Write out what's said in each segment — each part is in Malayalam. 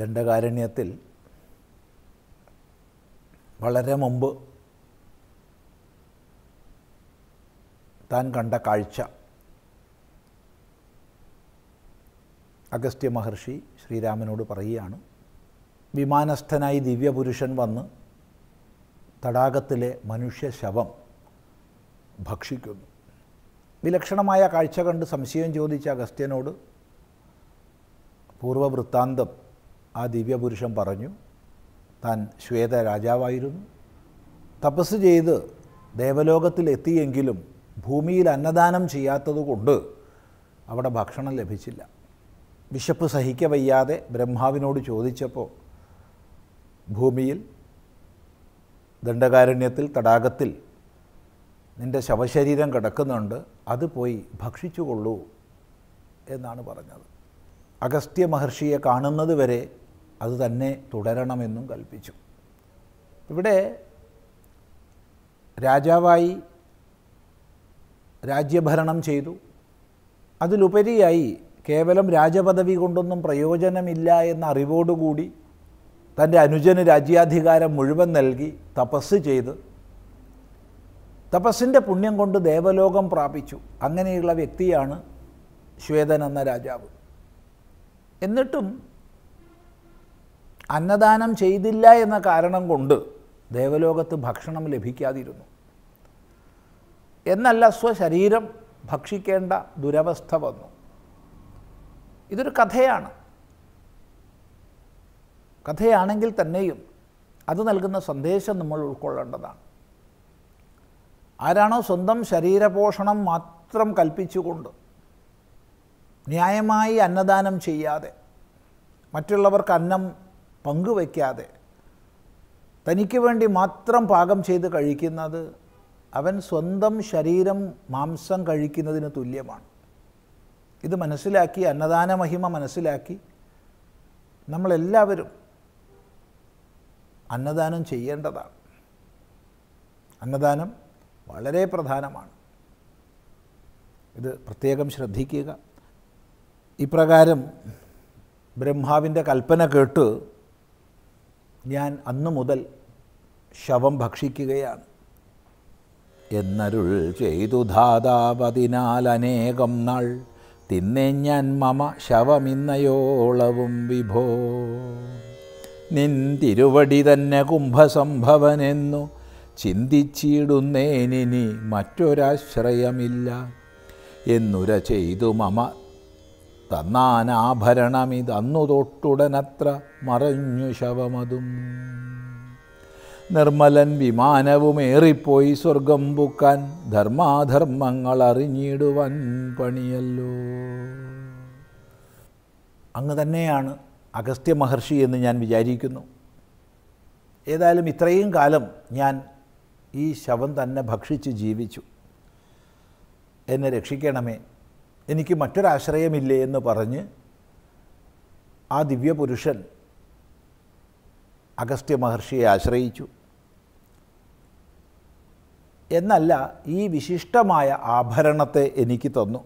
ദണ്ഡകാരണ്യത്തിൽ വളരെ മുമ്പ് താൻ കണ്ട കാഴ്ച അഗസ്ത്യ മഹർഷി ശ്രീരാമനോട് പറയുകയാണ് വിമാനസ്ഥനായി ദിവ്യപുരുഷൻ വന്ന് തടാകത്തിലെ മനുഷ്യ ശവം ഭക്ഷിക്കുന്നു വിലക്ഷണമായ കാഴ്ച കണ്ട് സംശയം ചോദിച്ച അഗസ്ത്യനോട് പൂർവ്വവൃത്താന്തം ആ ദിവ്യപുരുഷൻ പറഞ്ഞു താൻ ശ്വേത രാജാവായിരുന്നു തപസ് ചെയ്ത് ദേവലോകത്തിലെത്തിയെങ്കിലും ഭൂമിയിൽ അന്നദാനം ചെയ്യാത്തതുകൊണ്ട് അവിടെ ഭക്ഷണം ലഭിച്ചില്ല വിശപ്പ് സഹിക്ക വയ്യാതെ ബ്രഹ്മാവിനോട് ചോദിച്ചപ്പോൾ ഭൂമിയിൽ ദണ്ഡകാരണ്യത്തിൽ തടാകത്തിൽ നിൻ്റെ ശവശരീരം കിടക്കുന്നുണ്ട് അത് പോയി ഭക്ഷിച്ചുകൊള്ളൂ എന്നാണ് പറഞ്ഞത് അഗസ്ത്യ മഹർഷിയെ കാണുന്നത് വരെ അത് തന്നെ തുടരണമെന്നും കൽപ്പിച്ചു ഇവിടെ രാജാവായി രാജ്യഭരണം ചെയ്തു അതിലുപരിയായി കേവലം രാജപദവി കൊണ്ടൊന്നും പ്രയോജനമില്ല എന്ന അറിവോടുകൂടി തൻ്റെ അനുജന് രാജ്യാധികാരം മുഴുവൻ നൽകി തപസ് ചെയ്ത് തപസ്സിൻ്റെ പുണ്യം കൊണ്ട് ദേവലോകം പ്രാപിച്ചു അങ്ങനെയുള്ള വ്യക്തിയാണ് ശ്വേതൻ എന്ന രാജാവ് എന്നിട്ടും അന്നദാനം ചെയ്തില്ല എന്ന കാരണം കൊണ്ട് ദേവലോകത്ത് ഭക്ഷണം ലഭിക്കാതിരുന്നു എന്നല്ല സ്വശരീരം ഭക്ഷിക്കേണ്ട ദുരവസ്ഥ വന്നു ഇതൊരു കഥയാണ് കഥയാണെങ്കിൽ തന്നെയും അത് നൽകുന്ന സന്ദേശം നമ്മൾ ഉൾക്കൊള്ളേണ്ടതാണ് ആരാണോ സ്വന്തം ശരീരപോഷണം മാത്രം കൽപ്പിച്ചുകൊണ്ട് ന്യായമായി അന്നദാനം ചെയ്യാതെ മറ്റുള്ളവർക്ക് അന്നം പങ്കുവയ്ക്കാതെ തനിക്ക് വേണ്ടി മാത്രം പാകം ചെയ്ത് കഴിക്കുന്നത് അവൻ സ്വന്തം ശരീരം മാംസം കഴിക്കുന്നതിന് തുല്യമാണ് ഇത് മനസ്സിലാക്കി അന്നദാന മഹിമ മനസ്സിലാക്കി നമ്മളെല്ലാവരും അന്നദാനം ചെയ്യേണ്ടതാണ് അന്നദാനം വളരെ പ്രധാനമാണ് ഇത് പ്രത്യേകം ശ്രദ്ധിക്കുക ഇപ്രകാരം ബ്രഹ്മാവിൻ്റെ കൽപ്പന കേട്ട് ഞാൻ അന്നു മുതൽ ശവം ഭക്ഷിക്കുകയാണ് എന്നരുൾ ചെയ്തു ധാതാവതിനാൽ അനേകം നാൾ തിന്നെ ഞാൻ മമ ശവമിന്നയോളവും വിഭോ നിൻ തിരുവടി തന്നെ കുംഭസംഭവനെന്നു ചിന്തിച്ചിടുന്നേനി മറ്റൊരാശ്രയമില്ല എന്നുര ചെയ്തു മമ തന്നാനാഭരണമിതന്നു തൊട്ടുടനത്ര മറഞ്ഞു ശവമതും നിർമ്മലൻ വിമാനവുമേറിപ്പോയി സ്വർഗം പൂക്കാൻ ധർമാധർമ്മങ്ങൾ അറിഞ്ഞിടുവാൻ പണിയല്ലോ അങ്ങ് തന്നെയാണ് അഗസ്ത്യ മഹർഷി എന്ന് ഞാൻ വിചാരിക്കുന്നു ഏതായാലും ഇത്രയും കാലം ഞാൻ ഈ ശവം തന്നെ ഭക്ഷിച്ച് ജീവിച്ചു എന്നെ രക്ഷിക്കണമേ എനിക്ക് മറ്റൊരാശ്രയമില്ലേ എന്ന് പറഞ്ഞ് ആ ദിവ്യപുരുഷൻ അഗസ്ത്യ മഹർഷിയെ ആശ്രയിച്ചു എന്നല്ല ഈ വിശിഷ്ടമായ ആഭരണത്തെ എനിക്ക് തന്നു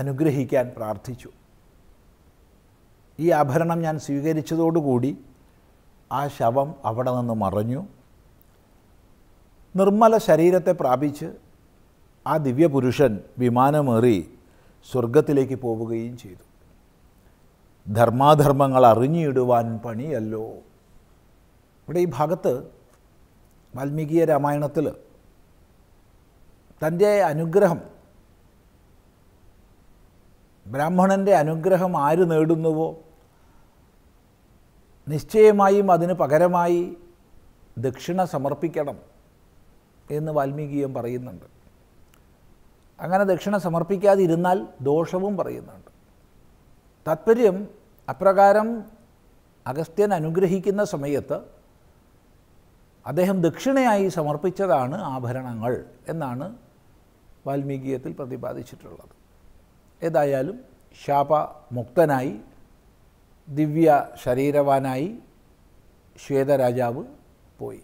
അനുഗ്രഹിക്കാൻ പ്രാർത്ഥിച്ചു ഈ ആഭരണം ഞാൻ സ്വീകരിച്ചതോടുകൂടി ആ ശവം അവിടെ നിന്ന് മറഞ്ഞു നിർമ്മല ശരീരത്തെ പ്രാപിച്ച് ആ ദിവ്യപുരുഷൻ വിമാനമേറി സ്വർഗത്തിലേക്ക് പോവുകയും ചെയ്തു ധർമാധർമ്മങ്ങൾ അറിഞ്ഞിടുവാൻ പണിയല്ലോ ഇവിടെ ഈ ഭാഗത്ത് വാൽമീകിയ രാമായണത്തിൽ തൻ്റെ അനുഗ്രഹം ബ്രാഹ്മണൻ്റെ അനുഗ്രഹം ആര് നേടുന്നുവോ നിശ്ചയമായും അതിന് പകരമായി ദക്ഷിണ സമർപ്പിക്കണം എന്ന് വാൽമീകിയും പറയുന്നുണ്ട് അങ്ങനെ ദക്ഷിണ സമർപ്പിക്കാതിരുന്നാൽ ദോഷവും പറയുന്നുണ്ട് താത്പര്യം അപ്രകാരം അഗസ്ത്യൻ അനുഗ്രഹിക്കുന്ന സമയത്ത് അദ്ദേഹം ദക്ഷിണയായി സമർപ്പിച്ചതാണ് ആഭരണങ്ങൾ എന്നാണ് വാൽമീകീയത്തിൽ പ്രതിപാദിച്ചിട്ടുള്ളത് ഏതായാലും ശാപ മുക്തനായി ദിവ്യ ശരീരവാനായി ശ്വേതരാജാവ് പോയി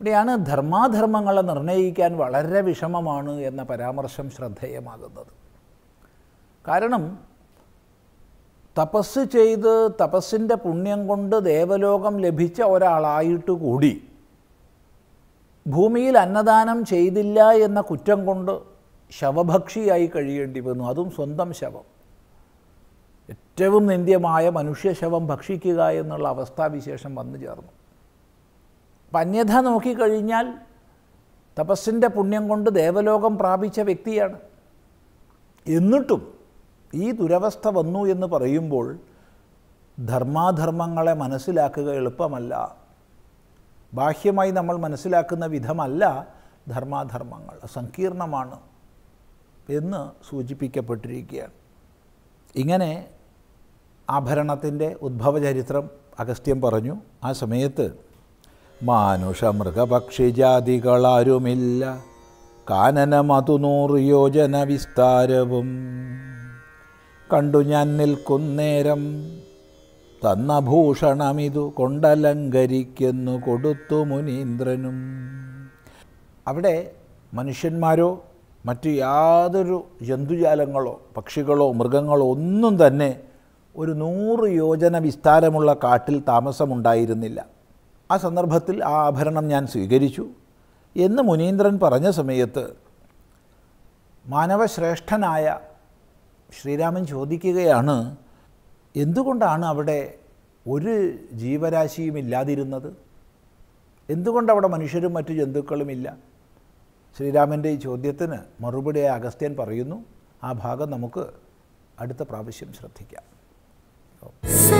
ഇവിടെയാണ് ധർമാധർമ്മങ്ങളെ നിർണ്ണയിക്കാൻ വളരെ വിഷമമാണ് എന്ന പരാമർശം ശ്രദ്ധേയമാകുന്നത് കാരണം തപസ് ചെയ്ത് തപസ്സിൻ്റെ പുണ്യം കൊണ്ട് ദേവലോകം ലഭിച്ച ഒരാളായിട്ട് കൂടി ഭൂമിയിൽ അന്നദാനം ചെയ്തില്ല എന്ന കുറ്റം കൊണ്ട് ശവഭക്ഷിയായി കഴിയേണ്ടി വന്നു അതും സ്വന്തം ശവം ഏറ്റവും നിന്ദ്യമായ മനുഷ്യശവം ഭക്ഷിക്കുക എന്നുള്ള അവസ്ഥാവിശേഷം വന്നു ചേർന്നു അപ്പം അന്യഥ നോക്കിക്കഴിഞ്ഞാൽ തപസ്സിൻ്റെ പുണ്യം കൊണ്ട് ദേവലോകം പ്രാപിച്ച വ്യക്തിയാണ് എന്നിട്ടും ഈ ദുരവസ്ഥ വന്നു എന്ന് പറയുമ്പോൾ ധർമാധർമ്മങ്ങളെ മനസ്സിലാക്കുക എളുപ്പമല്ല ബാഹ്യമായി നമ്മൾ മനസ്സിലാക്കുന്ന വിധമല്ല ധർമാധർമ്മങ്ങൾ സങ്കീർണമാണ് എന്ന് സൂചിപ്പിക്കപ്പെട്ടിരിക്കുകയാണ് ഇങ്ങനെ ആഭരണത്തിൻ്റെ ഉദ്ഭവചരിത്രം അഗസ്ത്യം പറഞ്ഞു ആ സമയത്ത് മാനുഷമൃഗപക്ഷിജാതികളാരുമില്ല കാനനമതു നൂറ് യോജന വിസ്താരവും കണ്ടു ഞാൻ നിൽക്കുന്നേരം തന്ന ഭൂഷണമിതു കൊണ്ടലങ്കരിക്കുന്നു കൊടുത്തു മുനീന്ദ്രനും അവിടെ മനുഷ്യന്മാരോ മറ്റു യാതൊരു ജന്തുജാലങ്ങളോ പക്ഷികളോ മൃഗങ്ങളോ ഒന്നും തന്നെ ഒരു നൂറ് യോജന വിസ്താരമുള്ള കാട്ടിൽ താമസമുണ്ടായിരുന്നില്ല ആ സന്ദർഭത്തിൽ ആ ആഭരണം ഞാൻ സ്വീകരിച്ചു എന്ന് മുനീന്ദ്രൻ പറഞ്ഞ സമയത്ത് മാനവശ്രേഷ്ഠനായ ശ്രീരാമൻ ചോദിക്കുകയാണ് എന്തുകൊണ്ടാണ് അവിടെ ഒരു ജീവരാശിയും ഇല്ലാതിരുന്നത് എന്തുകൊണ്ടവിടെ മനുഷ്യരും മറ്റു ജന്തുക്കളുമില്ല ശ്രീരാമൻ്റെ ഈ ചോദ്യത്തിന് മറുപടിയായി അഗസ്ത്യൻ പറയുന്നു ആ ഭാഗം നമുക്ക് അടുത്ത പ്രാവശ്യം ശ്രദ്ധിക്കാം